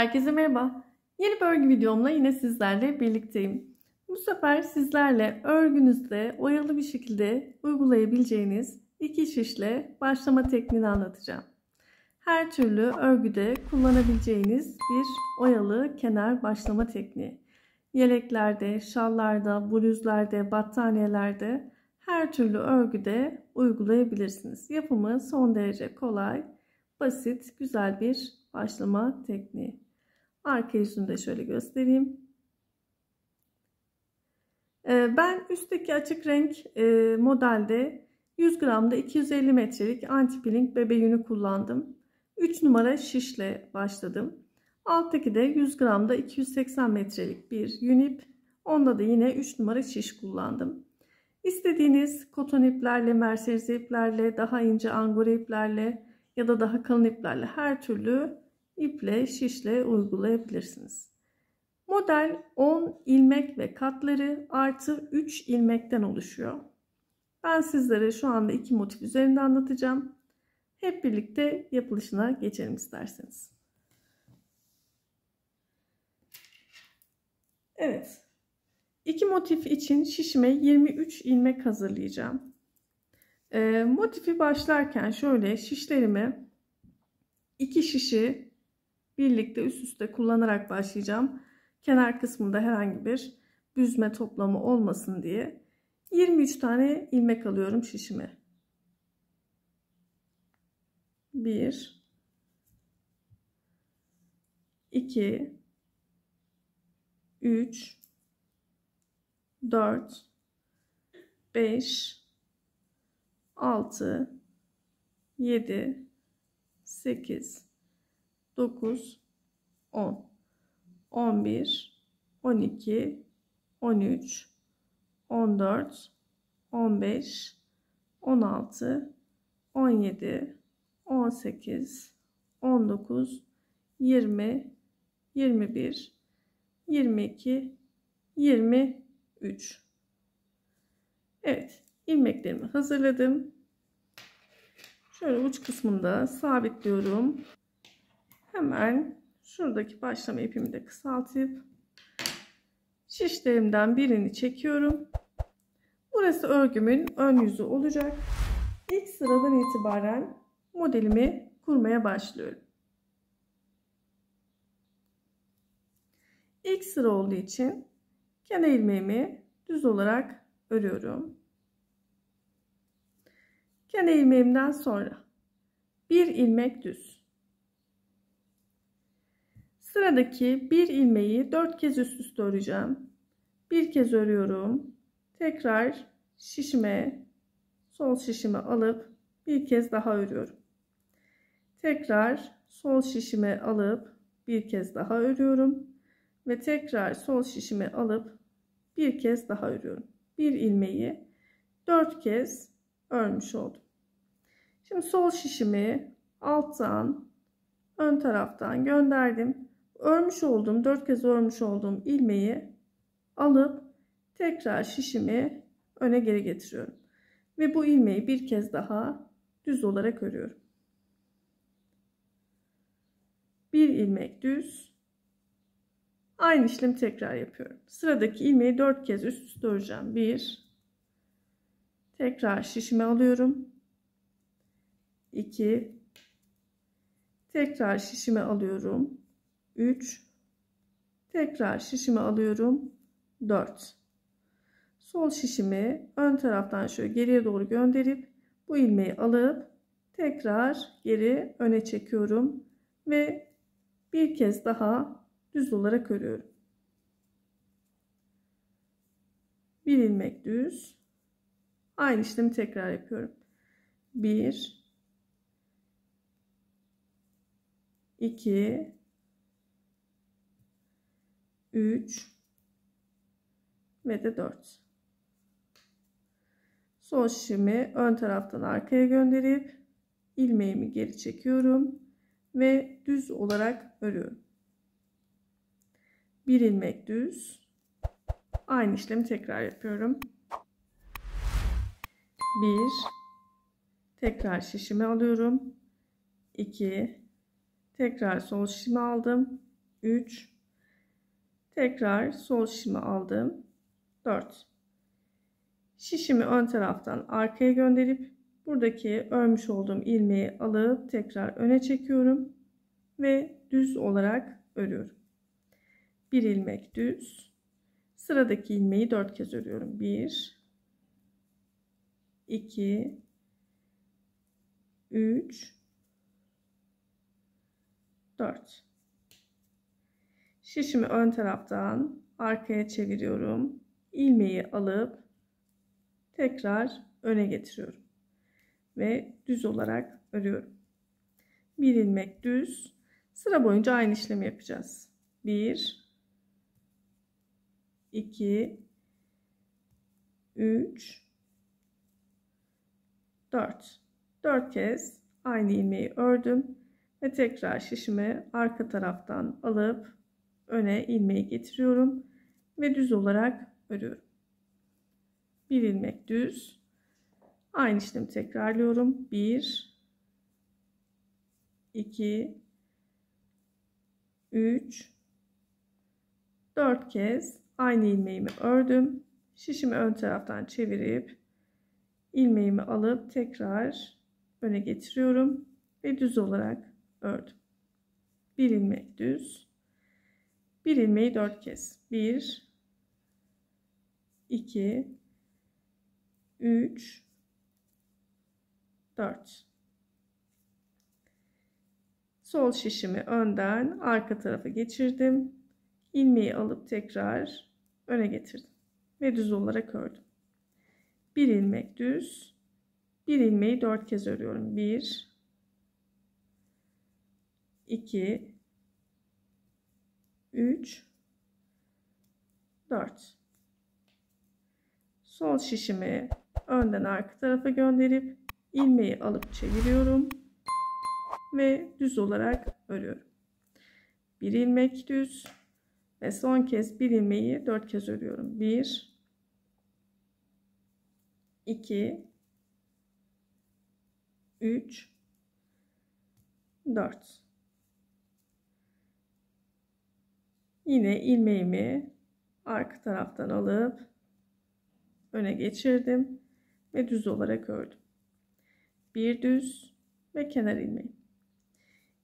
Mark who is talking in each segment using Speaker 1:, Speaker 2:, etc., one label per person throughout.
Speaker 1: Herkese merhaba. Yeni bir örgü videomla yine sizlerle birlikteyim. Bu sefer sizlerle örgünüzde oyalı bir şekilde uygulayabileceğiniz iki şişle başlama tekniğini anlatacağım. Her türlü örgüde kullanabileceğiniz bir oyalı kenar başlama tekniği. Yeleklerde, şallarda, bluzlarda, battaniyelerde her türlü örgüde uygulayabilirsiniz. Yapımı son derece kolay, basit, güzel bir başlama tekniği. Arka yüzünü de şöyle göstereyim. Ee, ben üstteki açık renk e, modelde 100 gramda 250 metrelik antipiling bebe yünü kullandım. 3 numara şişle başladım. Alttaki de 100 gramda 280 metrelik bir yün Onda da yine 3 numara şiş kullandım. İstediğiniz koton iplerle, merserize iplerle, daha ince angora iplerle ya da daha kalın iplerle her türlü iple şişle uygulayabilirsiniz. Model 10 ilmek ve katları artı 3 ilmekten oluşuyor. Ben sizlere şu anda iki motif üzerinde anlatacağım. Hep birlikte yapılışına geçelim isterseniz. Evet. İki motif için şişime 23 ilmek hazırlayacağım. E, motifi başlarken şöyle şişlerimi iki şişi birlikte üst üste kullanarak başlayacağım. Kenar kısmında herhangi bir büzme toplamı olmasın diye 23 tane ilmek alıyorum şişime. 1 2 3 4 5 6 7 8 9, 10, 11, 12, 13, 14, 15, 16, 17, 18, 19, 20, 21, 22, 23. Evet, ilmeklerimi hazırladım. Şöyle uç kısmında sabitliyorum hemen şuradaki başlama ipimi de kısaltıp şişlerimden birini çekiyorum. Burası örgümün ön yüzü olacak. İlk sıradan itibaren modelimi kurmaya başlıyorum. İlk sıra olduğu için kenar ilmeğimi düz olarak örüyorum. Kenar ilmeğimden sonra bir ilmek düz. Sıradaki bir ilmeği 4 kez üst üste öreceğim. Bir kez örüyorum. Tekrar şişime sol şişime alıp bir kez daha örüyorum. Tekrar sol şişime alıp bir kez daha örüyorum ve tekrar sol şişime alıp bir kez daha örüyorum. Bir ilmeği 4 kez örmüş oldum. Şimdi sol şişimi alttan ön taraftan gönderdim örmüş olduğum dört kez örmüş olduğum ilmeği alıp tekrar şişimi öne geri getiriyorum. Ve bu ilmeği bir kez daha düz olarak örüyorum. Bir ilmek düz. Aynı işlemi tekrar yapıyorum. Sıradaki ilmeği dört kez üst üste öreceğim. Bir. Tekrar şişimi alıyorum. 2 tekrar şişimi alıyorum 3 tekrar şişimi alıyorum 4 sol şişimi ön taraftan şöyle geriye doğru gönderip bu ilmeği alıp tekrar geri öne çekiyorum ve bir kez daha düz olarak örüyorum bir ilmek düz aynı işlemi tekrar yapıyorum 1 2 3 ve de 4. Son şişimi ön taraftan arkaya gönderip ilmeğimi geri çekiyorum ve düz olarak örüyorum. Bir ilmek düz. Aynı işlemi tekrar yapıyorum. Bir, tekrar şişimi alıyorum. İki. tekrar sol şişimi aldım. 3 Tekrar sol şişimi aldım. 4. Şişimi ön taraftan arkaya gönderip buradaki örmüş olduğum ilmeği alıp tekrar öne çekiyorum ve düz olarak örüyorum. Bir ilmek düz. Sıradaki ilmeği 4 kez örüyorum. 1 2 3 4 Şişimi ön taraftan arkaya çeviriyorum. İlmeği alıp tekrar öne getiriyorum. Ve düz olarak örüyorum. Bir ilmek düz. Sıra boyunca aynı işlemi yapacağız. 1 2 3 4 4 kez aynı ilmeği ördüm ve tekrar şişimi arka taraftan alıp öne ilmeği getiriyorum ve düz olarak örüyorum. Bir ilmek düz. Aynı işlemi tekrarlıyorum. 1 2 3 4 kez aynı ilmeğimi ördüm. Şişimi ön taraftan çevirip ilmeğimi alıp tekrar öne getiriyorum ve düz olarak ördüm. Bir ilmek düz. Bir ilmeği dört kez. Bir, iki, üç, dört. Sol şişimi önden arka tarafa geçirdim. İlmeği alıp tekrar öne getirdim ve düz olarak ördüm. Bir ilmek düz, bir ilmeği dört kez örüyorum. Bir, iki, 3 4 sol şişimi önden arka tarafa gönderip ilmeği alıp çeviriyorum ve düz olarak örüyorum. Bir ilmek düz ve son kez bir ilmeği dört kez örüyorum. 1, 2, 3, 4. Yine ilmeğimi arka taraftan alıp öne geçirdim ve düz olarak ördüm. Bir düz ve kenar ilmeği.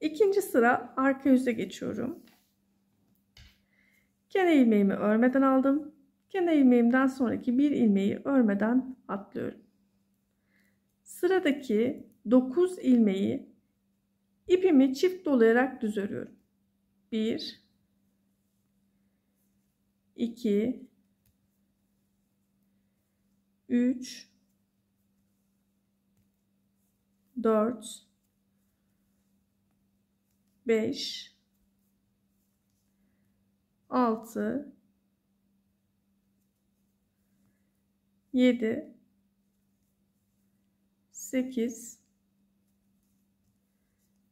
Speaker 1: İkinci sıra arka yüze geçiyorum. Kenar ilmeğimi örmeden aldım. Kenar ilmeğimden sonraki bir ilmeği örmeden atlıyorum. Sıradaki 9 ilmeği ipimi çift dolayarak düz örüyorum. 1 2 3 4 5 6 7 8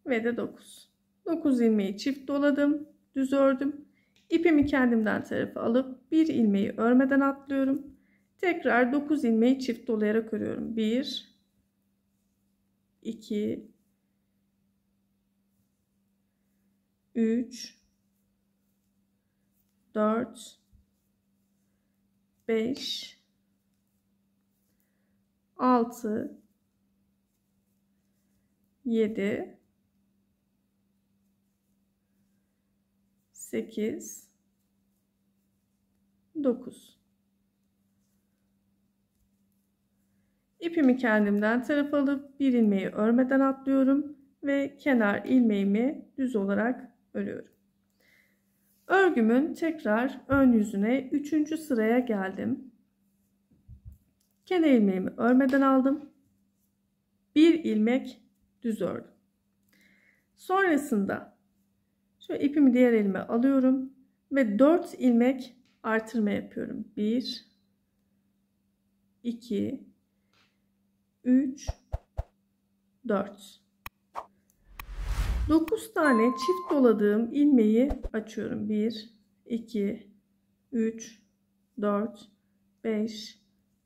Speaker 1: ve de 9. 9 ilmeği çift doladım, düz ördüm. İpimi kendimden tarafa alıp bir ilmeği örmeden atlıyorum. Tekrar 9 ilmeği çift dolayarak örüyorum. 1 2 3 4 5 6 7 8 9 İpimi kendimden taraf alıp bir ilmeği örmeden atlıyorum ve kenar ilmeğimi düz olarak örüyorum. Örgümün tekrar ön yüzüne 3. sıraya geldim. Kenar ilmeğimi örmeden aldım. Bir ilmek düz ördüm. Sonrasında Şöyle ipimi diğer elime alıyorum ve 4 ilmek artırma yapıyorum. 1 2 3 4 9 tane çift doladığım ilmeği açıyorum. 1 2 3 4 5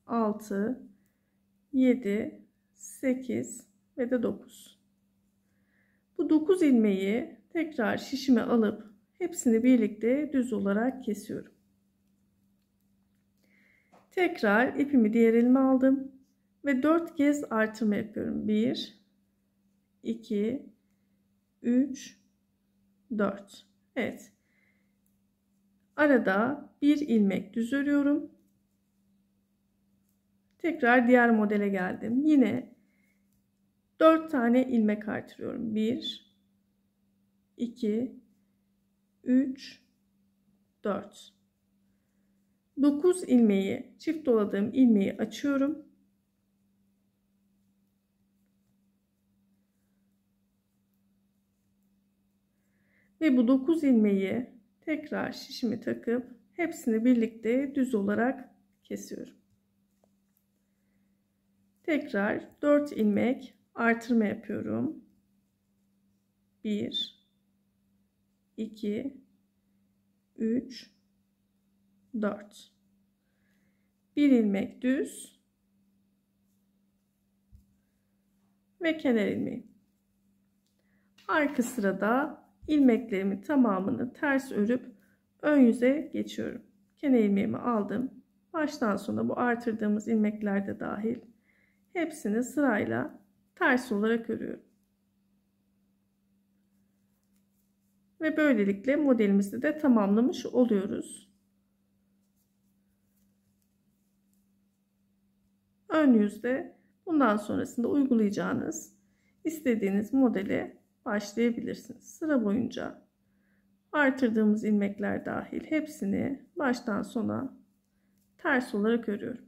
Speaker 1: 6 7 8 ve de 9. Bu 9 ilmeği Tekrar şişimi alıp hepsini birlikte düz olarak kesiyorum. Tekrar ipimi diğer elime aldım ve 4 kez artırma yapıyorum. 1 2 3 4. Evet. Arada bir ilmek düz örüyorum. Tekrar diğer modele geldim. Yine 4 tane ilmek artırıyorum. 1 2, 3, 4. 9 ilmeği çift doladığım ilmeği açıyorum. Ve bu 9 ilmeği tekrar şişimi takıp hepsini birlikte düz olarak kesiyorum. Tekrar 4 ilmek artırma yapıyorum. 1 2, 3, 4. Bir ilmek düz ve kenar ilmeği. Arka sırada ilmeklerimi tamamını ters örüp ön yüze geçiyorum. Kenar ilmeğimi aldım. Baştan sona bu artırdığımız ilmekler de dahil hepsini sırayla ters olarak örüyorum. Ve böylelikle modelimizi de tamamlamış oluyoruz. Ön yüzde bundan sonrasında uygulayacağınız istediğiniz modele başlayabilirsiniz. Sıra boyunca artırdığımız ilmekler dahil hepsini baştan sona ters olarak örüyorum.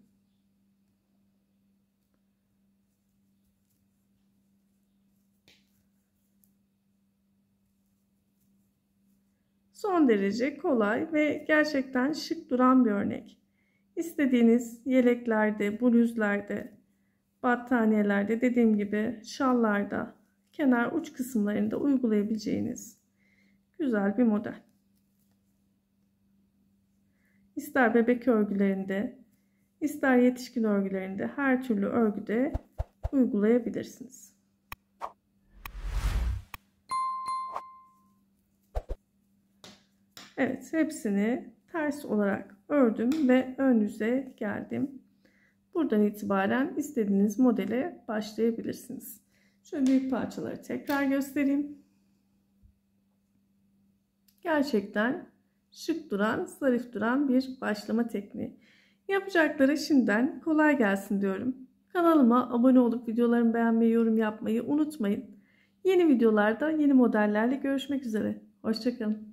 Speaker 1: Son derece kolay ve gerçekten şık duran bir örnek. İstediğiniz yeleklerde, bluzlarda, battaniyelerde dediğim gibi şallarda kenar uç kısımlarında uygulayabileceğiniz güzel bir model. İster bebek örgülerinde, ister yetişkin örgülerinde her türlü örgüde uygulayabilirsiniz. Evet hepsini ters olarak ördüm ve ön yüze geldim. Buradan itibaren istediğiniz modele başlayabilirsiniz. Şöyle büyük parçaları tekrar göstereyim. Gerçekten şık duran, zarif duran bir başlama tekniği. Yapacaklara şimdiden kolay gelsin diyorum. Kanalıma abone olup videolarımı beğenmeyi, yorum yapmayı unutmayın. Yeni videolarda yeni modellerle görüşmek üzere. Hoşçakalın.